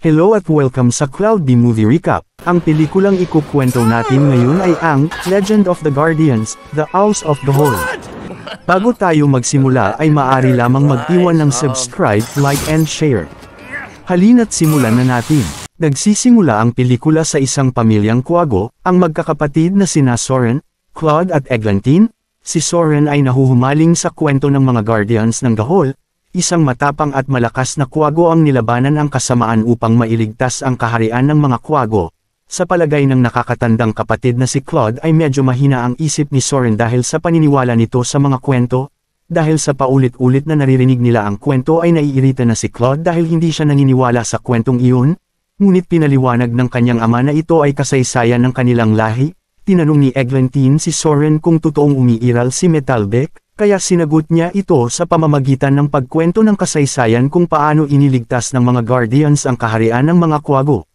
Hello at welcome sa Cloud D Movie Recap. Ang pelikulang ikukwento natin ngayon ay ang Legend of the Guardians, The Owls of the Hole. Bago tayo magsimula ay maari lamang mag-iwan ng subscribe, like and share. Halina't simulan na natin. Nagsisimula ang pelikula sa isang pamilyang kuwago, ang magkakapatid na sina Soren, Claude at Eglantine. Si Soren ay nahuhumaling sa kwento ng mga Guardians ng The Isang matapang at malakas na kuwago ang nilabanan ang kasamaan upang mailigtas ang kaharian ng mga kuwago. Sa palagay ng nakakatandang kapatid na si Claude ay medyo mahina ang isip ni Soren dahil sa paniniwala nito sa mga kwento, dahil sa paulit-ulit na naririnig nila ang kwento ay naiirita na si Claude dahil hindi siya naniniwala sa kwentong iyon, ngunit pinaliwanag ng kanyang ama na ito ay kasaysayan ng kanilang lahi, tinanong ni Eglantine si Soren kung totoong umiiral si Metalbeck, kaya sinagot niya ito sa pamamagitan ng pagkwento ng kasaysayan kung paano iniligtas ng mga Guardians ang kaharian ng mga Kwago.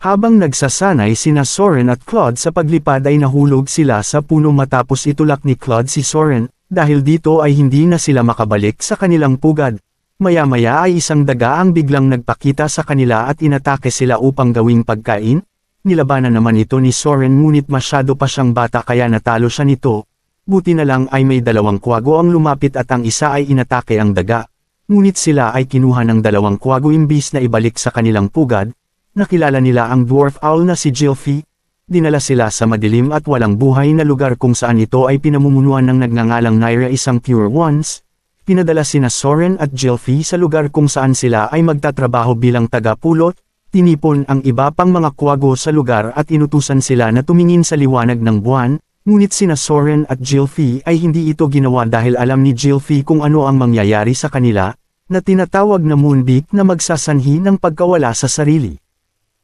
Habang nagsasanay sina Soren at Claude sa paglipad ay nahulog sila sa puno matapos itulak ni Claude si Soren, dahil dito ay hindi na sila makabalik sa kanilang pugad. Maya-maya ay isang daga ang biglang nagpakita sa kanila at inatake sila upang gawing pagkain. Nilabanan naman ito ni Soren ngunit masyado pa siyang bata kaya natalo siya nito, Buti na lang ay may dalawang kwago ang lumapit at ang isa ay inatake ang daga. Ngunit sila ay kinuha ng dalawang kwago imbis na ibalik sa kanilang pugad, nakilala nila ang dwarf owl na si Jilfie, dinala sila sa madilim at walang buhay na lugar kung saan ito ay pinamumunuan ng nagngangalang Naira isang pure ones, pinadala sina Soren at Jilfie sa lugar kung saan sila ay magtatrabaho bilang tagapulot, tinipon ang iba pang mga kwago sa lugar at inutusan sila na tumingin sa liwanag ng buwan, Ngunit sina Soren at Jilfie ay hindi ito ginawa dahil alam ni Jilfie kung ano ang mangyayari sa kanila, na tinatawag na moonbeak na magsasanhi ng pagkawala sa sarili.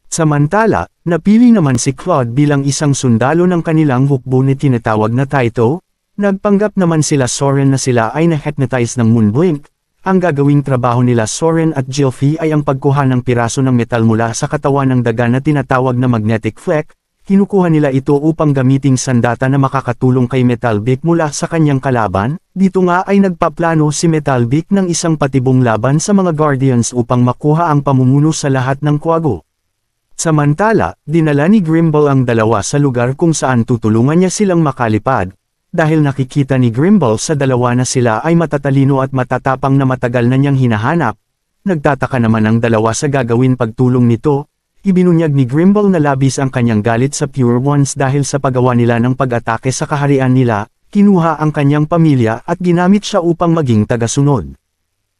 Samantala, napili naman si Claude bilang isang sundalo ng kanilang hukbo na tinatawag na Taito, nagpanggap naman sila Soren na sila ay na-hypnotize ng moonblink, ang gagawing trabaho nila Soren at Jilfie ay ang pagkuha ng piraso ng metal mula sa katawan ng daga na tinatawag na magnetic fleck, Kinukuha nila ito upang gamiting sandata na makakatulong kay Metalbic mula sa kanyang kalaban, dito nga ay nagpaplano si Metalbic ng isang patibong laban sa mga Guardians upang makuha ang pamumuno sa lahat ng Kuwago. Samantala, dinala ni Grimble ang dalawa sa lugar kung saan tutulungan niya silang makalipad, dahil nakikita ni Grimble sa dalawa na sila ay matatalino at matatapang na matagal na niyang hinahanap, nagtataka naman ang dalawa sa gagawin pagtulong nito, Ibinunyag ni Grimble na labis ang kanyang galit sa Pure Ones dahil sa paggawa nila ng pag-atake sa kaharian nila, kinuha ang kanyang pamilya at ginamit siya upang maging tagasunod.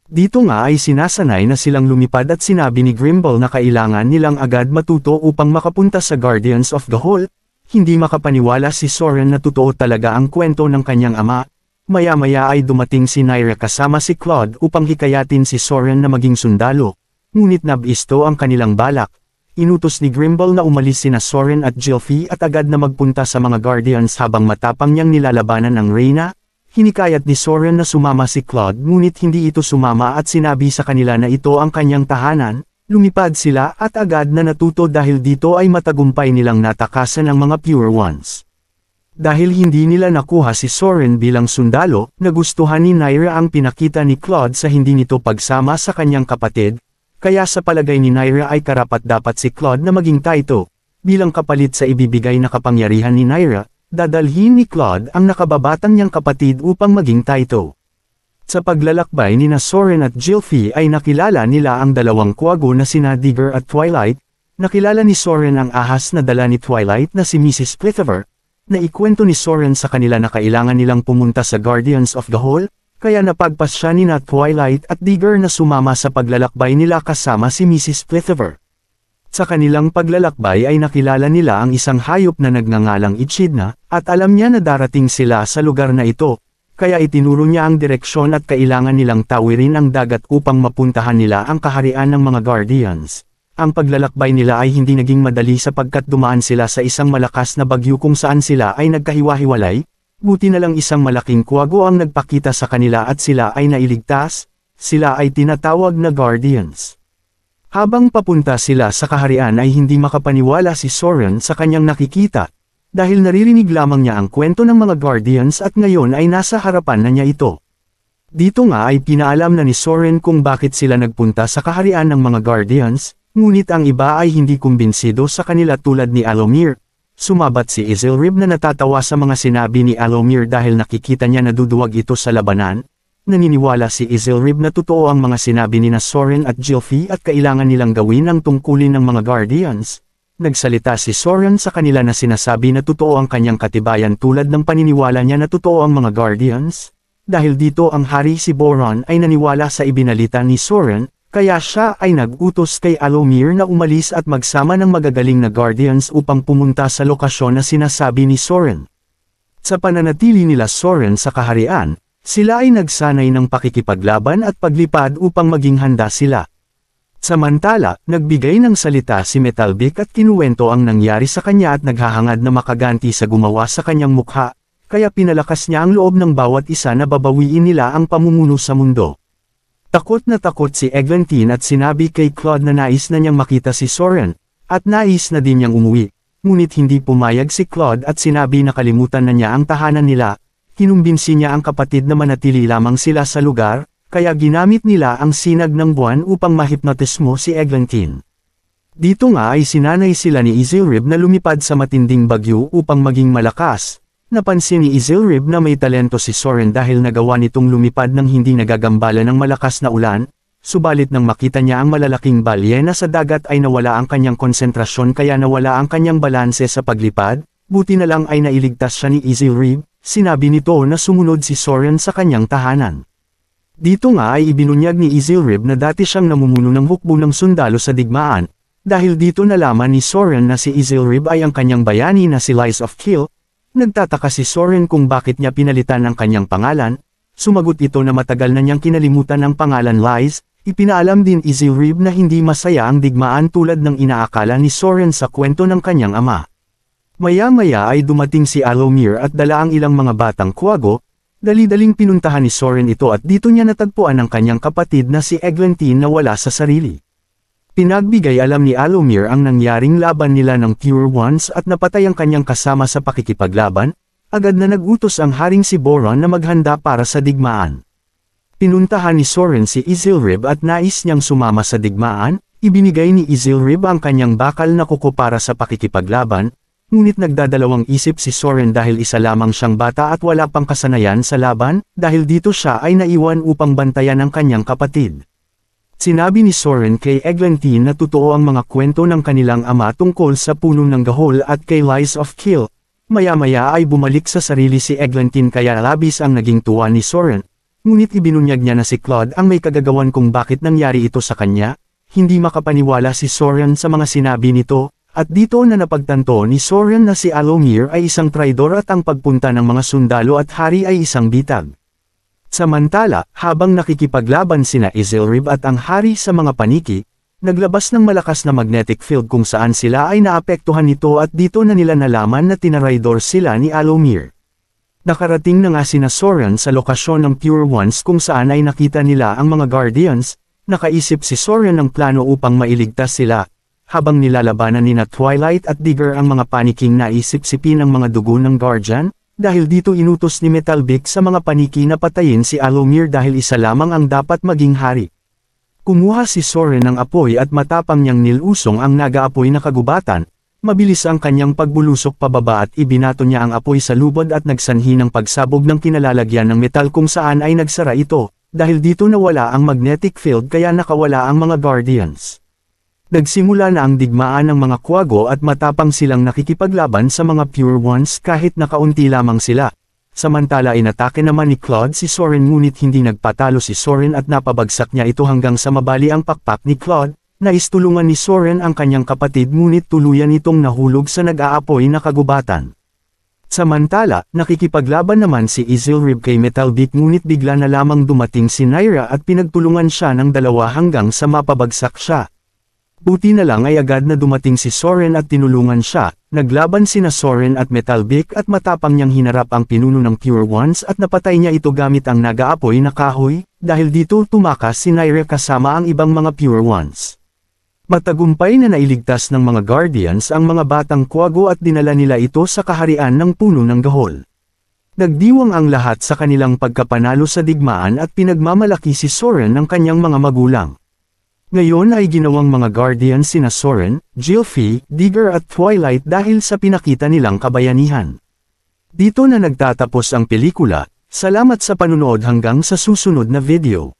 Dito nga ay sinasanay na silang lumipad at sinabi ni Grimble na kailangan nilang agad matuto upang makapunta sa Guardians of the Hall, hindi makapaniwala si Soren na totoo talaga ang kwento ng kanyang ama, maya-maya ay dumating si Naira kasama si Claude upang hikayatin si Soren na maging sundalo, ngunit nabisto ang kanilang balak, Inutos ni Grimble na umalis sina Soren at Jilfie at agad na magpunta sa mga Guardians habang matapang niyang nilalabanan ang Reyna. Hinikayat ni Soren na sumama si Claude ngunit hindi ito sumama at sinabi sa kanila na ito ang kanyang tahanan. Lumipad sila at agad na natuto dahil dito ay matagumpay nilang natakasan ang mga Pure Ones. Dahil hindi nila nakuha si Soren bilang sundalo, nagustuhan ni Naira ang pinakita ni Claude sa hindi nito pagsama sa kanyang kapatid, kaya sa palagay ni Naira ay karapat dapat si Claude na maging Taito. Bilang kapalit sa ibibigay na kapangyarihan ni Naira, dadalhin ni Claude ang nakababatang niyang kapatid upang maging Taito. Sa paglalakbay ni na Soren at Jilfie ay nakilala nila ang dalawang kuwago na sina Digger at Twilight, nakilala ni Soren ang ahas na dala ni Twilight na si Mrs. Plithover, na ikwento ni Soren sa kanila na kailangan nilang pumunta sa Guardians of the Hall, kaya napagpas siya ni na Twilight at Digger na sumama sa paglalakbay nila kasama si Mrs. Plethver. Sa kanilang paglalakbay ay nakilala nila ang isang hayop na nagngangalang Ichidna, at alam niya na darating sila sa lugar na ito, kaya itinuro niya ang direksyon at kailangan nilang tawirin ang dagat upang mapuntahan nila ang kaharian ng mga Guardians. Ang paglalakbay nila ay hindi naging madali sapagkat dumaan sila sa isang malakas na bagyo kung saan sila ay nagkahiwa-hiwalay, Buti na lang isang malaking kuwago ang nagpakita sa kanila at sila ay nailigtas, sila ay tinatawag na Guardians. Habang papunta sila sa kaharian ay hindi makapaniwala si Soren sa kanyang nakikita, dahil naririnig lamang niya ang kwento ng mga Guardians at ngayon ay nasa harapan na niya ito. Dito nga ay pinaalam na ni Soren kung bakit sila nagpunta sa kaharian ng mga Guardians, ngunit ang iba ay hindi kumbinsido sa kanila tulad ni Alomir, Sumabat si Isilrib na natatawa sa mga sinabi ni Alomir dahil nakikita niya na duduwag ito sa labanan. Naniniwala si Isilrib na totoo ang mga sinabi ni Soren at Jilfi at kailangan nilang gawin ang tungkulin ng mga Guardians. Nagsalita si Soren sa kanila na sinasabi na totoo ang kanyang katibayan tulad ng paniniwala niya na totoo ang mga Guardians. Dahil dito ang hari si Boron ay naniwala sa ibinalita ni Soren, kaya siya ay nagutos kay Alomir na umalis at magsama ng magagaling na Guardians upang pumunta sa lokasyon na sinasabi ni Soren. Sa pananatili nila Soren sa kaharian, sila ay nagsanay ng pakikipaglaban at paglipad upang maging handa sila. Samantala, nagbigay ng salita si Metalbic at kinuwento ang nangyari sa kanya at naghahangad na makaganti sa gumawa sa kanyang mukha, kaya pinalakas niya ang loob ng bawat isa na babawiin nila ang pamumuno sa mundo. Takot na takot si Eglantine at sinabi kay Claude na nais na niyang makita si Soren, at nais na din niyang umuwi. Ngunit hindi pumayag si Claude at sinabi na kalimutan na niya ang tahanan nila, kinumbinsi niya ang kapatid na manatili lamang sila sa lugar, kaya ginamit nila ang sinag ng buwan upang mahipnotismo si Eglantine. Dito nga ay sinanay sila ni Izilrib na lumipad sa matinding bagyo upang maging malakas, Napansin ni Izilrib na may talento si Soren dahil nagawa nitong lumipad ng hindi nagagambala ng malakas na ulan, subalit nang makita niya ang malalaking balyena sa dagat ay nawala ang kanyang konsentrasyon kaya nawala ang kanyang balanse sa paglipad, buti na lang ay nailigtas siya ni Izilrib, sinabi nito na sumunod si Soren sa kanyang tahanan. Dito nga ay ibinunyag ni Izilrib na dati siyang namumuno ng hukbo ng sundalo sa digmaan, dahil dito nalaman ni Soren na si Izilrib ay ang kanyang bayani na si Lies of Kill, Nagtataka si Soren kung bakit niya pinalitan ang kanyang pangalan, sumagot ito na matagal na niyang kinalimutan ang pangalan Lies, ipinaalam din Izirib na hindi masaya ang digmaan tulad ng inaakala ni Soren sa kwento ng kanyang ama. Maya-maya ay dumating si Alomir at dala ang ilang mga batang kuwago, dali-daling pinuntahan ni Soren ito at dito niya natagpuan ang kanyang kapatid na si Eglantine na wala sa sarili. Pinagbigay alam ni Alomir ang nangyaring laban nila ng Pure Ones at napatay ang kanyang kasama sa pakikipaglaban, agad na nagutos ang Haring si Boron na maghanda para sa digmaan. Pinuntahan ni Soren si Izilrib at nais niyang sumama sa digmaan, ibinigay ni Izilrib ang kanyang bakal na kuko para sa pakikipaglaban, ngunit nagdadalawang isip si Soren dahil isa lamang siyang bata at wala pang kasanayan sa laban, dahil dito siya ay naiwan upang bantayan ang kanyang kapatid. Sinabi ni Soren kay Eglantine na totoo ang mga kwento ng kanilang ama tungkol sa punong ng gahol at kay Lies of Kill. Maya-maya ay bumalik sa sarili si Eglantine kaya labis ang naging tuwa ni Soren. Ngunit ibinunyag niya na si Claude ang may kagagawan kung bakit nangyari ito sa kanya. Hindi makapaniwala si Soren sa mga sinabi nito, at dito na napagtanto ni Soren na si Alomir ay isang traidor at ang pagpunta ng mga sundalo at hari ay isang bitag. Samantala, habang nakikipaglaban sina Isilrib at ang hari sa mga paniki, naglabas ng malakas na magnetic field kung saan sila ay naapektuhan nito at dito na nila nalaman na tinaraydor sila ni Alomir. Nakarating na nga sina Soren sa lokasyon ng Pure Ones kung saan ay nakita nila ang mga Guardians, nakaisip si Soren ng plano upang mailigtas sila, habang nilalabanan nina Twilight at Digger ang mga paniking naisip-sipin ng mga dugo ng Guardian, dahil dito inutos ni Metalbik sa mga paniki na patayin si Alomir dahil isa lamang ang dapat maging hari. Kumuha si Soren ng apoy at matapang niyang nilusong ang nagaapoy na kagubatan, mabilis ang kanyang pagbulusok pababa at ibinato niya ang apoy sa lubod at nagsanhi ng pagsabog ng kinalalagyan ng metal kung saan ay nagsara ito, dahil dito nawala ang magnetic field kaya nakawala ang mga guardians. Nagsimula na ang digmaan ng mga kuwago at matapang silang nakikipaglaban sa mga Pure Ones kahit nakaunti lamang sila. Samantala inatake naman ni Claude si Soren ngunit hindi nagpatalo si Soren at napabagsak niya ito hanggang sa mabali ang pakpak ni Claude, naistulungan ni Soren ang kanyang kapatid ngunit tuluyan itong nahulog sa nag-aapoy na kagubatan. Samantala, nakikipaglaban naman si Isilrib kay Metalbeak ngunit bigla na lamang dumating si Naira at pinagtulungan siya ng dalawa hanggang sa mapabagsak siya. Buti na lang ay agad na dumating si Soren at tinulungan siya, naglaban sina Soren at Metalbic at matapang niyang hinarap ang pinuno ng Pure Ones at napatay niya ito gamit ang nagaapoy na kahoy, dahil dito tumakas si Naire kasama ang ibang mga Pure Ones. Matagumpay na nailigtas ng mga Guardians ang mga batang kuwago at dinala nila ito sa kaharian ng puno ng gahol. Nagdiwang ang lahat sa kanilang pagkapanalo sa digmaan at pinagmamalaki si Soren ng kanyang mga magulang. Ngayon ay ginawang mga guardian sina Soren, Jilfie, Digger at Twilight dahil sa pinakita nilang kabayanihan. Dito na nagtatapos ang pelikula, salamat sa panunood hanggang sa susunod na video.